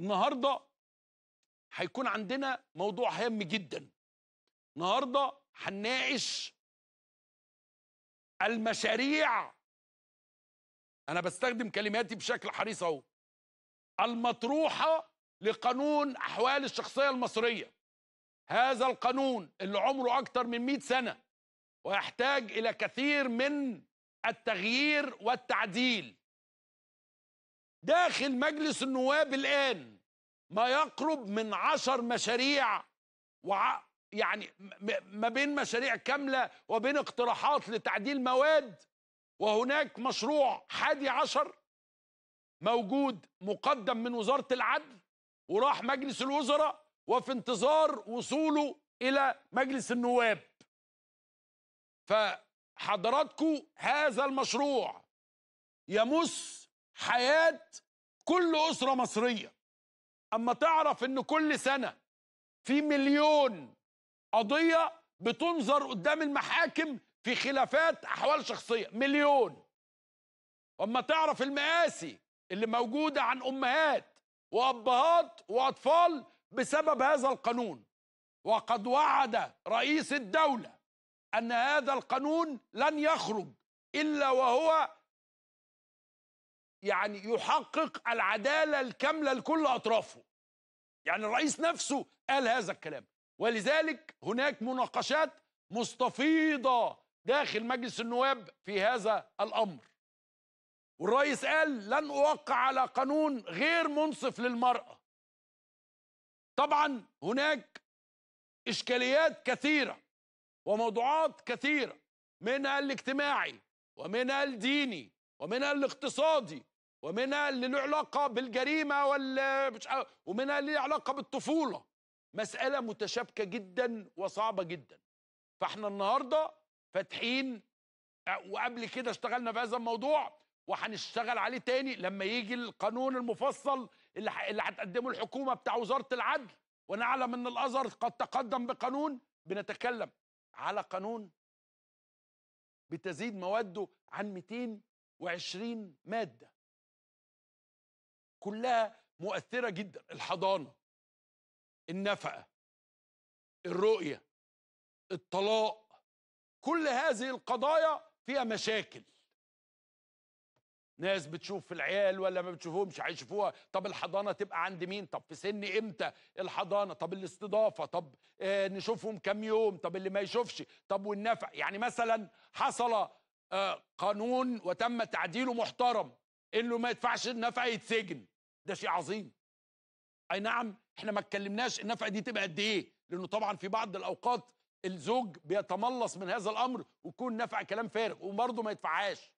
النهارده هيكون عندنا موضوع هام جدا النهارده هنناقش المشاريع انا بستخدم كلماتي بشكل حريص اهو المطروحه لقانون احوال الشخصيه المصريه هذا القانون اللي عمره اكتر من 100 سنه ويحتاج الى كثير من التغيير والتعديل داخل مجلس النواب الآن ما يقرب من عشر مشاريع وع يعني ما بين مشاريع كاملة وبين اقتراحات لتعديل مواد وهناك مشروع حادي عشر موجود مقدم من وزارة العدل وراح مجلس الوزراء وفي انتظار وصوله إلى مجلس النواب فحضراتكم هذا المشروع يمس حياه كل اسره مصريه اما تعرف ان كل سنه في مليون قضيه بتنظر قدام المحاكم في خلافات احوال شخصيه مليون اما تعرف المآسي اللي موجوده عن امهات وابهات واطفال بسبب هذا القانون وقد وعد رئيس الدوله ان هذا القانون لن يخرج الا وهو يعني يحقق العداله الكامله لكل اطرافه يعني الرئيس نفسه قال هذا الكلام ولذلك هناك مناقشات مستفيضه داخل مجلس النواب في هذا الامر والرئيس قال لن اوقع على قانون غير منصف للمراه طبعا هناك اشكاليات كثيره وموضوعات كثيره منها الاجتماعي ومنها الديني ومنها الاقتصادي ومنها اللي له علاقة بالجريمة وال ومنها اللي له علاقة بالطفولة مسألة متشابكة جدا وصعبة جدا فاحنا النهاردة فاتحين وقبل كده اشتغلنا في هذا الموضوع وهنشتغل عليه تاني لما يجي القانون المفصل اللي اللي هتقدمه الحكومة بتاع وزارة العدل ونعلم ان الازهر قد تقدم بقانون بنتكلم على قانون بتزيد مواده عن 220 ماده كلها مؤثرة جدا الحضانة النفقة الرؤية الطلاق كل هذه القضايا فيها مشاكل ناس بتشوف العيال ولا ما بتشوفهمش هيشوفوها طب الحضانه تبقى عند مين طب في سن امتى الحضانه طب الاستضافه طب آه نشوفهم كم يوم طب اللي ما يشوفش طب والنفع يعني مثلا حصل آه قانون وتم تعديله محترم انه ما يدفعش النفقه يتسجن ده شيء عظيم اي نعم احنا ما اتكلمناش النفقه دي تبقى قد ايه لانه طبعا في بعض الاوقات الزوج بيتملص من هذا الامر ويكون نفع كلام فارغ وبرضه ما يدفعهاش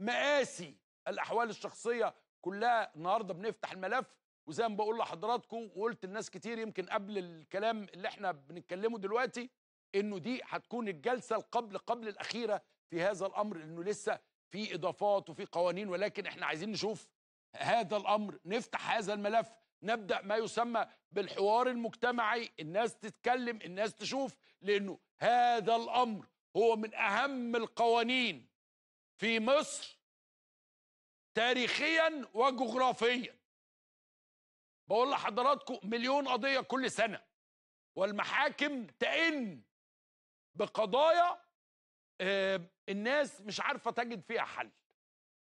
مقاسي الاحوال الشخصيه كلها النهارده بنفتح الملف وزي ما بقول لحضراتكم وقلت لناس كتير يمكن قبل الكلام اللي احنا بنتكلمه دلوقتي انه دي هتكون الجلسه القبل قبل الاخيره في هذا الامر لانه لسه في اضافات وفي قوانين ولكن احنا عايزين نشوف هذا الامر نفتح هذا الملف نبدا ما يسمى بالحوار المجتمعي الناس تتكلم الناس تشوف لانه هذا الامر هو من اهم القوانين في مصر تاريخيا وجغرافيا بقول لحضراتكم مليون قضيه كل سنه والمحاكم تئن بقضايا آه، الناس مش عارفه تجد فيها حل